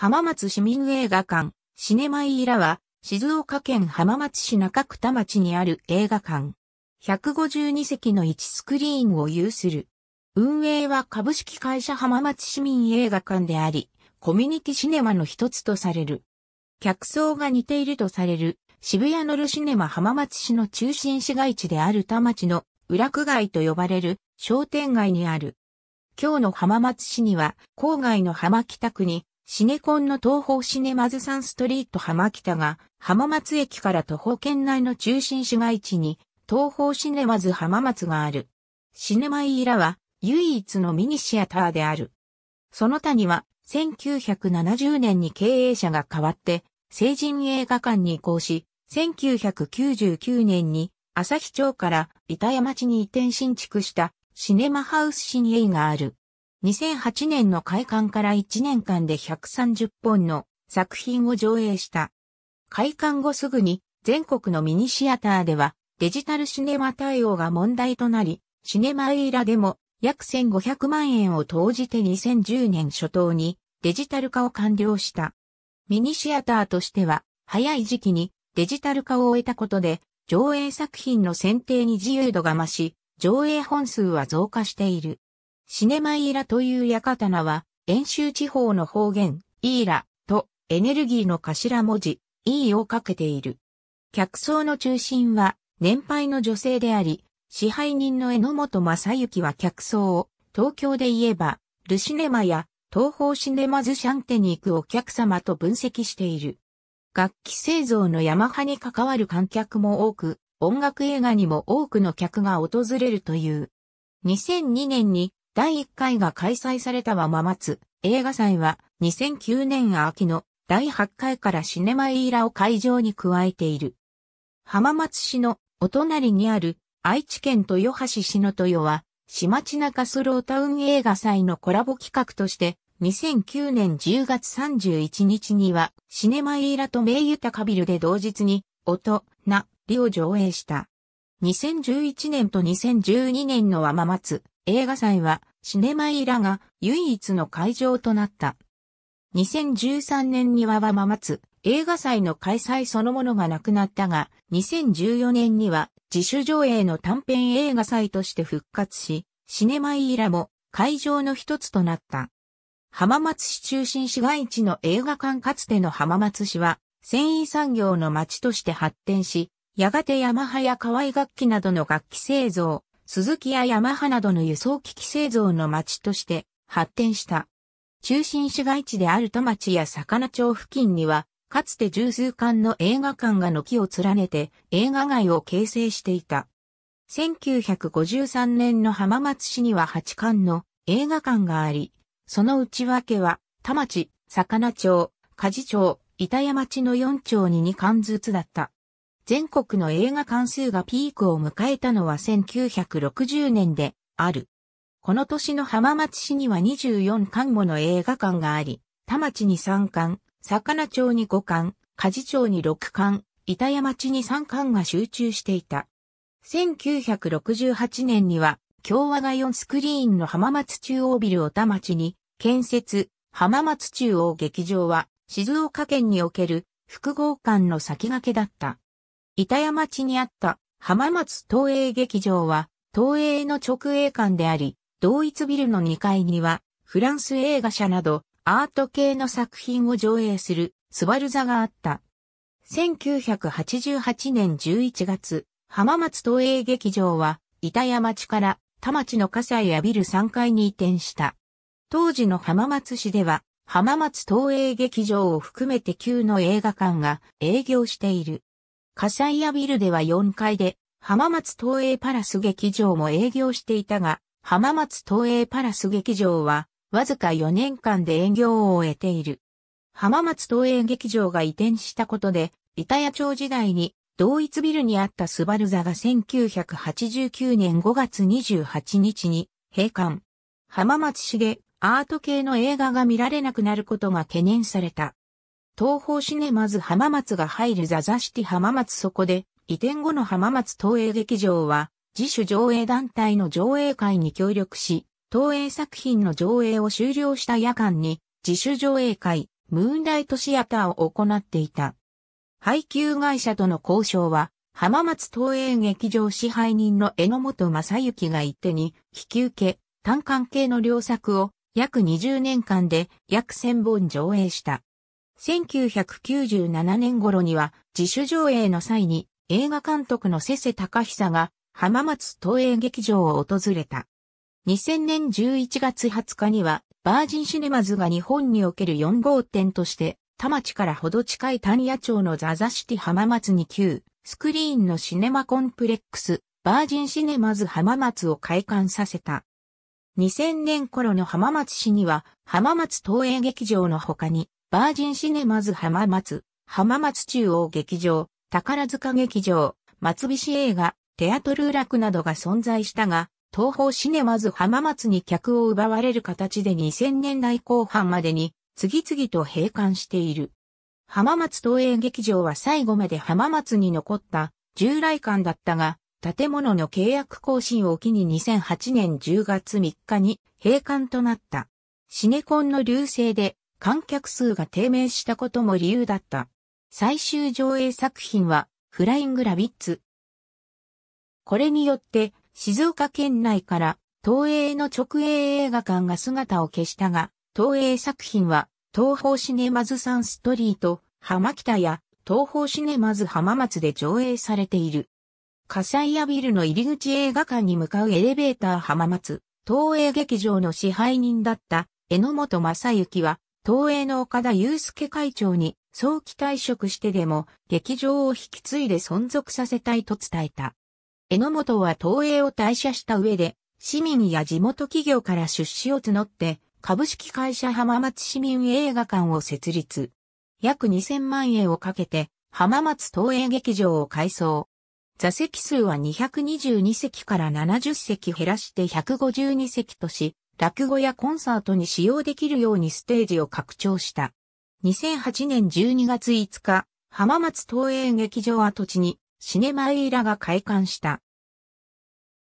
浜松市民映画館、シネマイイラは、静岡県浜松市中区田町にある映画館。152席の1スクリーンを有する。運営は株式会社浜松市民映画館であり、コミュニティシネマの一つとされる。客層が似ているとされる、渋谷のルシネマ浜松市の中心市街地である田町の裏区街と呼ばれる商店街にある。今日の浜松市には、郊外の浜北区にシネコンの東方シネマズサンストリート浜北が浜松駅から徒歩圏内の中心市街地に東方シネマズ浜松がある。シネマイーラは唯一のミニシアターである。その他には1970年に経営者が変わって成人映画館に移行し、1999年に朝日町から板山町に移転新築したシネマハウスシニエイがある。2008年の開館から1年間で130本の作品を上映した。開館後すぐに全国のミニシアターではデジタルシネマ対応が問題となり、シネマイーラでも約1500万円を投じて2010年初頭にデジタル化を完了した。ミニシアターとしては早い時期にデジタル化を終えたことで上映作品の選定に自由度が増し、上映本数は増加している。シネマイーラという館名は、遠州地方の方言、イーラとエネルギーの頭文字、イーをかけている。客層の中心は、年配の女性であり、支配人の榎本正幸は客層を、東京で言えば、ルシネマや東方シネマズシャンテに行くお客様と分析している。楽器製造のヤマハに関わる観客も多く、音楽映画にも多くの客が訪れるという。2002年に第1回が開催されたはままつ、映画祭は2009年秋の第8回からシネマイーラを会場に加えている。浜松市のお隣にある愛知県豊橋市の豊は、市町中スロータウン映画祭のコラボ企画として、2009年10月31日には、シネマイーラと名豊カビルで同日に、音、な、りを上映した。2011年と2012年の天松映画祭は、シネマイラが唯一の会場となった。2013年にはままつ、映画祭の開催そのものがなくなったが、2014年には自主上映の短編映画祭として復活し、シネマイラも会場の一つとなった。浜松市中心市街地の映画館かつての浜松市は、繊維産業の町として発展し、やがてヤマハや河合楽器などの楽器製造、鈴木やヤマハなどの輸送機器製造の町として発展した。中心市街地である戸町や魚町付近には、かつて十数館の映画館が軒を連ねて映画街を形成していた。1953年の浜松市には8館の映画館があり、その内訳は、田町、魚町、梶町、板屋町の4町に2館ずつだった。全国の映画関数がピークを迎えたのは1960年である。この年の浜松市には24館もの映画館があり、田町に3館、魚町に5館、梶町に6館、板屋町に3館が集中していた。1968年には、共和が4スクリーンの浜松中央ビルを田町に建設、浜松中央劇場は静岡県における複合館の先駆けだった。板屋町にあった浜松東映劇場は東映の直営館であり、同一ビルの2階にはフランス映画社などアート系の作品を上映するスバル座があった。1988年11月、浜松東映劇場は板屋町から田町の火災やビル3階に移転した。当時の浜松市では浜松東映劇場を含めて9の映画館が営業している。カサイアビルでは4階で、浜松東映パラス劇場も営業していたが、浜松東映パラス劇場は、わずか4年間で営業を終えている。浜松東映劇場が移転したことで、板谷町時代に、同一ビルにあったスバル座が1989年5月28日に閉館。浜松市でアート系の映画が見られなくなることが懸念された。東方シネマズ浜松が入るザザシティ浜松そこで、移転後の浜松東映劇場は、自主上映団体の上映会に協力し、東映作品の上映を終了した夜間に、自主上映会、ムーンライトシアターを行っていた。配給会社との交渉は、浜松東映劇場支配人の榎本正幸が一手に、引き受け、単関系の両作を、約20年間で約1000本上映した。1997年頃には自主上映の際に映画監督の瀬瀬隆久が浜松東映劇場を訪れた。2000年11月20日にはバージンシネマズが日本における4号店として田町からほど近い谷野町のザザシティ浜松に旧スクリーンのシネマコンプレックスバージンシネマズ浜松を開館させた。2000年頃の浜松市には浜松東映劇場の他にバージンシネマズ浜松、浜松中央劇場、宝塚劇場、松菱映画、テアトルーラクなどが存在したが、東方シネマズ浜松に客を奪われる形で2000年代後半までに次々と閉館している。浜松東映劇場は最後まで浜松に残った従来館だったが、建物の契約更新を機に2008年10月3日に閉館となった。シネコンの流星で観客数が低迷したことも理由だった。最終上映作品は、フライングラビッツ。これによって、静岡県内から東映の直営映画館が姿を消したが、東映作品は、東方シネマズサンストリート、浜北や、東方シネマズ浜松で上映されている。火災やビルの入り口映画館に向かうエレベーター浜松、東映劇場の支配人だった、榎本正幸は、東映の岡田祐介会長に早期退職してでも劇場を引き継いで存続させたいと伝えた。榎本は東映を退社した上で、市民や地元企業から出資を募って、株式会社浜松市民映画館を設立。約2000万円をかけて、浜松東映劇場を改装。座席数は222席から70席減らして152席とし、落語やコンサートに使用できるようにステージを拡張した。2008年12月5日、浜松東映劇場跡地にシネマエイラが開館した。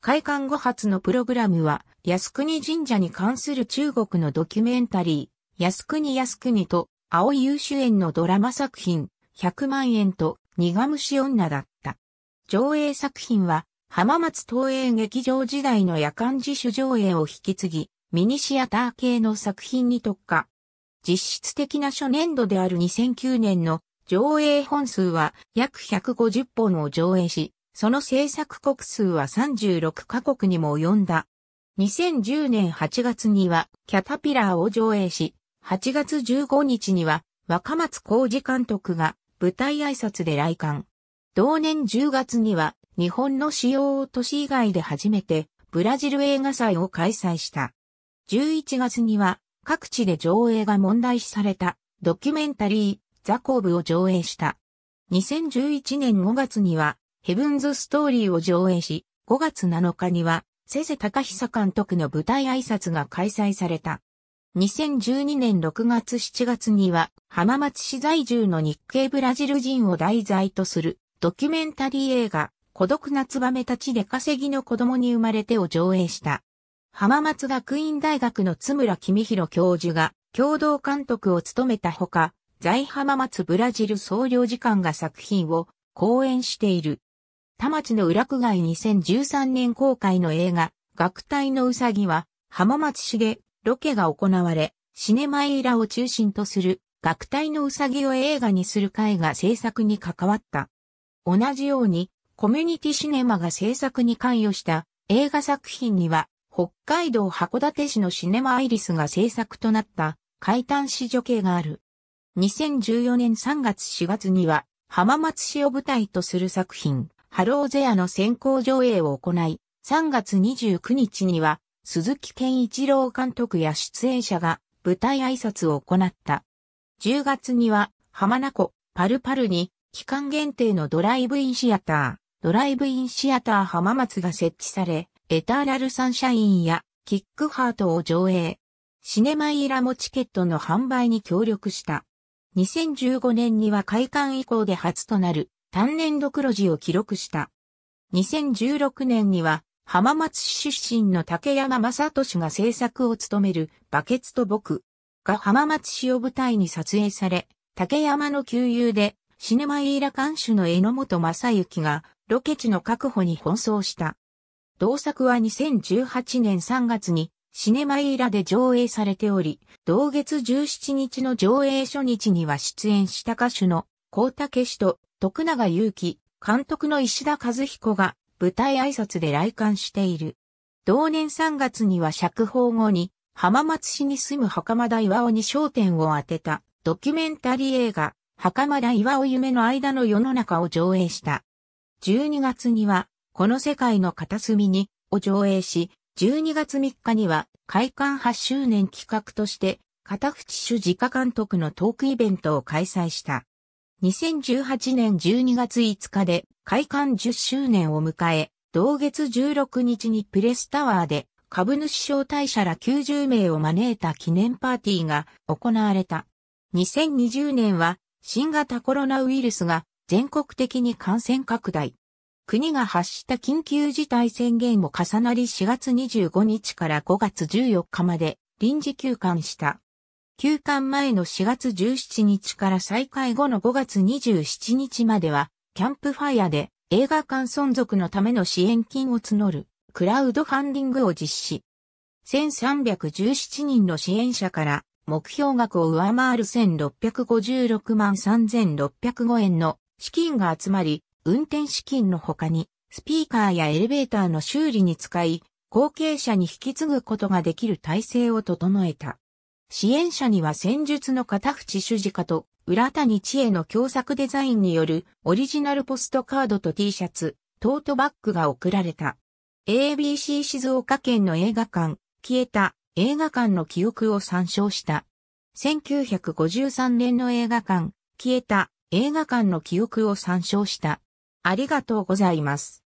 開館後発のプログラムは、靖国神社に関する中国のドキュメンタリー、靖国靖国と、青優秀園のドラマ作品、100万円と、苦虫女だった。上映作品は、浜松東映劇場時代の夜間自主上映を引き継ぎ、ミニシアター系の作品に特化。実質的な初年度である2009年の上映本数は約150本を上映し、その制作国数は36カ国にも及んだ。2010年8月にはキャタピラーを上映し、8月15日には若松浩二監督が舞台挨拶で来館。同年10月には日本の主要都市以外で初めてブラジル映画祭を開催した。11月には各地で上映が問題視されたドキュメンタリーザコーブを上映した。2011年5月にはヘブンズストーリーを上映し、5月7日には瀬瀬隆久監督の舞台挨拶が開催された。2012年6月7月には浜松市在住の日系ブラジル人を題材とするドキュメンタリー映画孤独なメたちで稼ぎの子供に生まれてを上映した。浜松学院大学の津村公弘教授が共同監督を務めたほか、在浜松ブラジル総領事館が作品を講演している。田町の裏区外2013年公開の映画、学体のうさぎは、浜松市でロケが行われ、シネマイラを中心とする学体のうさぎを映画にする会が制作に関わった。同じように、コミュニティシネマが制作に関与した映画作品には、北海道函館市のシネマアイリスが制作となった海端市女系がある。2014年3月4月には、浜松市を舞台とする作品、ハローゼアの先行上映を行い、3月29日には、鈴木健一郎監督や出演者が舞台挨拶を行った。10月には、浜名湖、パルパルに、期間限定のドライブインシアター、ドライブインシアター浜松が設置され、エターナルサンシャインやキックハートを上映。シネマイラもチケットの販売に協力した。2015年には開館以降で初となる単年度黒字を記録した。2016年には浜松市出身の竹山正俊が制作を務めるバケツと僕が浜松市を舞台に撮影され、竹山の旧友でシネマイラ監修の榎本正幸がロケ地の確保に奔走した。同作は2018年3月にシネマイーラで上映されており、同月17日の上映初日には出演した歌手の高武氏と徳永祐希、監督の石田和彦が舞台挨拶で来館している。同年3月には釈放後に浜松市に住む袴田岩尾に焦点を当てたドキュメンタリー映画袴田岩尾夢の間の世の中を上映した。12月には、この世界の片隅に、を上映し、12月3日には、開館8周年企画として、片淵主自家監督のトークイベントを開催した。2018年12月5日で開館10周年を迎え、同月16日にプレスタワーで株主招待者ら90名を招いた記念パーティーが行われた。2020年は新型コロナウイルスが全国的に感染拡大。国が発した緊急事態宣言も重なり4月25日から5月14日まで臨時休館した。休館前の4月17日から再開後の5月27日までは、キャンプファイアで映画館存続のための支援金を募るクラウドファンディングを実施。1317人の支援者から目標額を上回る1656万3605円の資金が集まり、運転資金の他に、スピーカーやエレベーターの修理に使い、後継者に引き継ぐことができる体制を整えた。支援者には戦術の片淵主事家と浦谷知恵の共作デザインによるオリジナルポストカードと T シャツ、トートバッグが贈られた。ABC 静岡県の映画館、消えた映画館の記憶を参照した。1953年の映画館、消えた映画館の記憶を参照した。ありがとうございます。